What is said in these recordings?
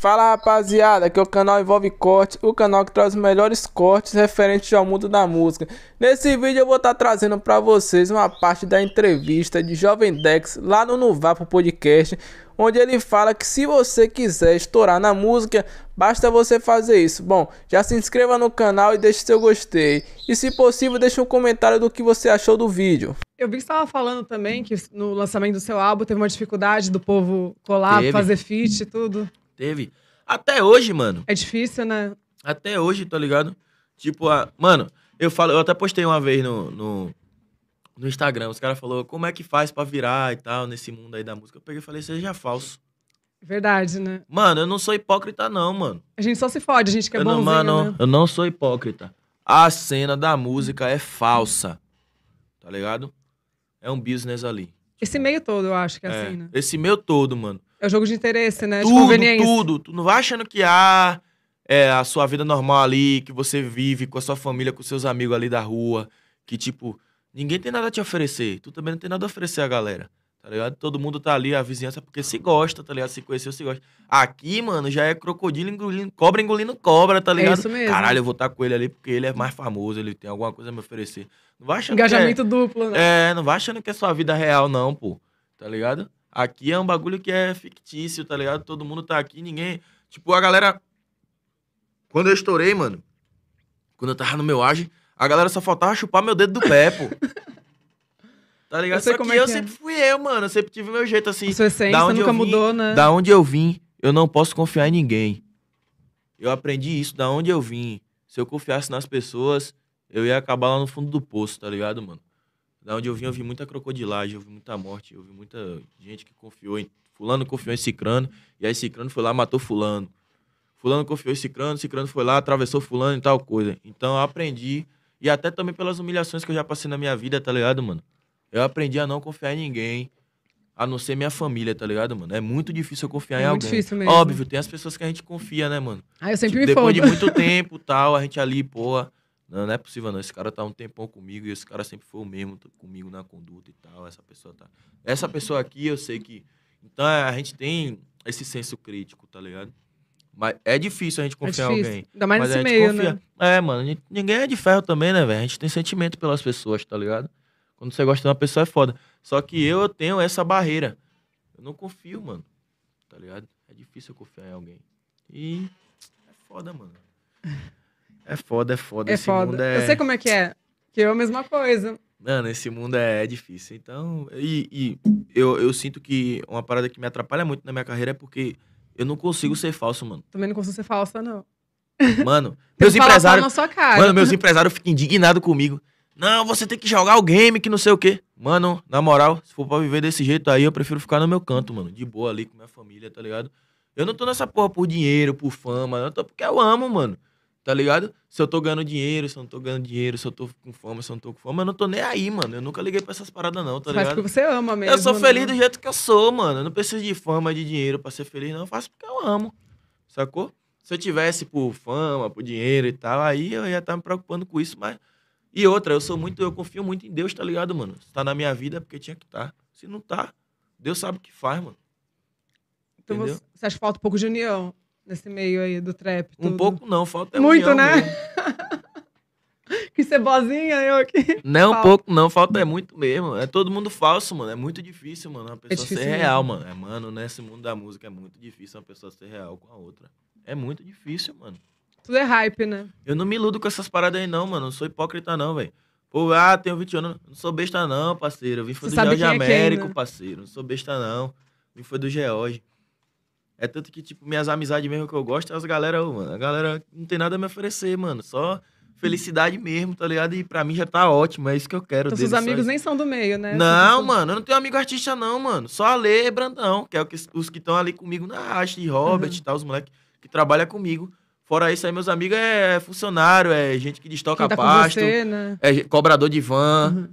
Fala rapaziada, aqui é o canal Envolve Corte, o canal que traz os melhores cortes referentes ao mundo da música. Nesse vídeo eu vou estar tá trazendo para vocês uma parte da entrevista de Jovem Dex lá no Nuvapo Podcast, onde ele fala que se você quiser estourar na música, basta você fazer isso. Bom, já se inscreva no canal e deixe seu gostei. E se possível, deixe um comentário do que você achou do vídeo. Eu vi que você estava falando também que no lançamento do seu álbum teve uma dificuldade do povo colar, fazer feat e tudo teve. Até hoje, mano. É difícil, né? Até hoje, tá ligado? Tipo, a... mano, eu falo, eu até postei uma vez no, no, no Instagram, os caras falaram como é que faz para virar e tal, nesse mundo aí da música. Eu peguei e falei, seja falso. Verdade, né? Mano, eu não sou hipócrita, não, mano. A gente só se fode, a gente quer é não, bonzinho, mano, né? eu não sou hipócrita. A cena da música é falsa. Tá ligado? É um business ali. Esse meio todo, eu acho que é, é assim, né? Esse meio todo, mano. É o jogo de interesse, né? Tudo, de conveniência. tudo. Tu não vai achando que há ah, é, a sua vida normal ali, que você vive com a sua família, com seus amigos ali da rua, que tipo, ninguém tem nada a te oferecer. Tu também não tem nada a oferecer à galera. Tá ligado? Todo mundo tá ali, a vizinhança, porque se gosta, tá ligado? Se conheceu, se gosta. Aqui, mano, já é crocodilo engolindo, cobra engolindo cobra, tá é ligado? É isso mesmo. Caralho, eu vou estar tá com ele ali porque ele é mais famoso, ele tem alguma coisa a me oferecer. Não vai achando é Engajamento é... duplo, né? É, não vai achando que é sua vida real, não, pô. Tá ligado? Aqui é um bagulho que é fictício, tá ligado? Todo mundo tá aqui, ninguém. Tipo, a galera. Quando eu estourei, mano, quando eu tava no meu age, a galera só faltava chupar meu dedo do pé, pô. Tá ligado? Eu sei só como que é eu que é. sempre fui eu, mano. Eu sempre tive meu jeito assim. A sua essência nunca vim, mudou, né? Da onde eu vim, eu não posso confiar em ninguém. Eu aprendi isso da onde eu vim. Se eu confiasse nas pessoas, eu ia acabar lá no fundo do poço, tá ligado, mano? Da onde eu vim, eu vi muita crocodilagem, eu vi muita morte, eu vi muita gente que confiou em. Fulano confiou em Cicrano, e aí Cicrano foi lá matou Fulano. Fulano confiou em Cicrano, Cicrano foi lá, atravessou Fulano e tal coisa. Então eu aprendi, e até também pelas humilhações que eu já passei na minha vida, tá ligado, mano? Eu aprendi a não confiar em ninguém, a não ser minha família, tá ligado, mano? É muito difícil eu confiar é em alguém. É difícil mesmo. Óbvio, tem as pessoas que a gente confia, né, mano? Ah, eu sempre tipo, me Depois de muito tempo tal, a gente ali, porra. Não, não é possível não. Esse cara tá um tempão comigo e esse cara sempre foi o mesmo tá comigo na conduta e tal. Essa pessoa tá. Essa pessoa aqui, eu sei que. Então é, a gente tem esse senso crítico, tá ligado? Mas é difícil a gente é confiar é em alguém. Ainda mais nesse meio, né? confia... né? É, mano, ninguém é de ferro também, né, velho? A gente tem sentimento pelas pessoas, tá ligado? Quando você gosta de uma pessoa é foda. Só que eu, eu tenho essa barreira. Eu não confio, mano. Tá ligado? É difícil eu confiar em alguém. E é foda, mano. É foda, é foda. É esse foda. Mundo é... Eu sei como é que é. Que eu é a mesma coisa. Mano, esse mundo é difícil. Então, e, e, eu, eu sinto que uma parada que me atrapalha muito na minha carreira é porque eu não consigo ser falso, mano. Também não consigo ser falsa, não. Mano, meus empresários. Mano, meus né? empresários ficam indignados comigo. Não, você tem que jogar o game que não sei o quê. Mano, na moral, se for pra viver desse jeito aí, eu prefiro ficar no meu canto, mano. De boa ali com minha família, tá ligado? Eu não tô nessa porra por dinheiro, por fama. Eu tô porque eu amo, mano tá ligado? Se eu tô ganhando dinheiro, se eu não tô ganhando dinheiro, se eu tô com fome, se eu não tô com fome, eu não tô nem aí, mano. Eu nunca liguei pra essas paradas, não, tá ligado? Mas porque você ama mesmo. Eu sou né? feliz né? do jeito que eu sou, mano. Eu não preciso de fama, de dinheiro pra ser feliz, não. Eu faço porque eu amo, sacou? Se eu tivesse por fama, por dinheiro e tal, aí eu ia estar tá me preocupando com isso, mas. E outra, eu sou muito, eu confio muito em Deus, tá ligado, mano? Se tá na minha vida é porque tinha que estar. Tá. Se não tá, Deus sabe o que faz, mano. Então Entendeu? você acha que falta um pouco de união? Nesse meio aí do trap. Tudo. Um pouco não, falta é Muito, união, né? que ser bozinha, eu aqui. Não, um pouco não, falta é muito mesmo. É todo mundo falso, mano. É muito difícil, mano, uma pessoa é ser mesmo. real, mano. É, mano, nesse mundo da música é muito difícil uma pessoa ser real com a outra. É muito difícil, mano. Tudo é hype, né? Eu não me iludo com essas paradas aí, não, mano. Não sou hipócrita, não, velho. Pô, ah, tenho 20 anos. Não sou besta, não, parceiro. Eu vim foi Você do George é Américo, quem, né? parceiro. Não sou besta, não. Vim foi do George. É tanto que, tipo, minhas amizades mesmo que eu gosto, as galera, mano, a galera não tem nada a me oferecer, mano. Só felicidade mesmo, tá ligado? E pra mim já tá ótimo, é isso que eu quero. Então, deles, seus amigos nem são do meio, né? Não, tipo assim. mano, eu não tenho amigo artista, não, mano. Só a Lê e Brandão, que é que, os que estão ali comigo na Ashley e uhum. Robert uhum. e tal, os moleques que trabalham comigo. Fora isso aí, meus amigos é funcionário, é gente que destoca tá pasto, você, né? é cobrador de van, uhum.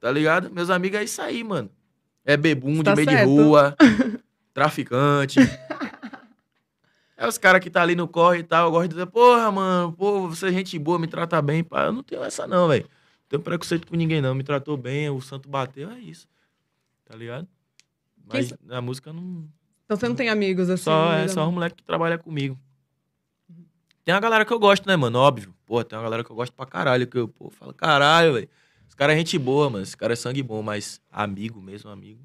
tá ligado? Meus amigos é isso aí, mano. É bebum tá de meio de rua, traficante. É os caras que tá ali no corre e tal, eu gosto de dizer, porra, mano, pô, você é gente boa, me trata bem. Pá. Eu não tenho essa não, velho. Não tenho preconceito com ninguém não, me tratou bem, o santo bateu, é isso. Tá ligado? Mas Quem... música não... Então você não tem amigos assim? Só, é, só um moleque que trabalha comigo. Tem uma galera que eu gosto, né, mano? Óbvio. Pô, tem uma galera que eu gosto pra caralho, que eu, pô, falo, caralho, velho. Esse cara é gente boa, mano. Esse cara é sangue bom, mas amigo mesmo, amigo.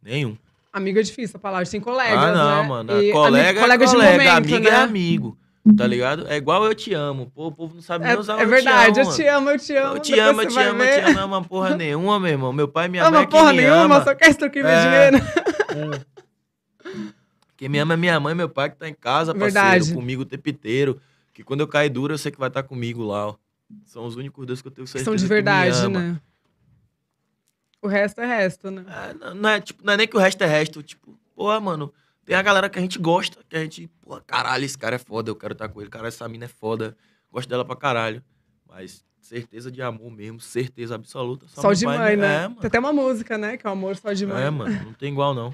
Nenhum. Amigo é difícil, a palavra tem colegas. Ah, não, né? mano. E colega amigo, é colega, momento, amigo é né? é amigo. Tá ligado? É igual eu te amo. Pô, o povo não sabe é nem é, usar é, é verdade, eu te, amo, eu te amo, eu te amo. Eu te amo, eu te amo, eu te amo. porra nenhuma, meu irmão. Meu pai e minha não mãe. Não é porra nenhuma, ama. só quer trocar meu dinheiro. Quem me ama é minha mãe e meu pai que tá em casa, parceiro, comigo o tempo inteiro. Que quando eu cair duro, eu sei que vai estar tá comigo lá, ó. São os únicos dois que eu tenho certeza. São de verdade, né? O resto é resto, né? É, não, não, é, tipo, não é nem que o resto é resto. Tipo, pô, mano, tem a galera que a gente gosta, que a gente, pô, caralho, esse cara é foda, eu quero estar tá com ele. Cara, essa mina é foda, gosto dela pra caralho. Mas certeza de amor mesmo, certeza absoluta. Só, só de pai, mãe, é, né? É, tem até uma música, né? Que é o amor só de mãe. É, mano, não tem igual, não.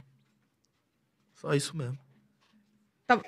Só isso mesmo. Tá.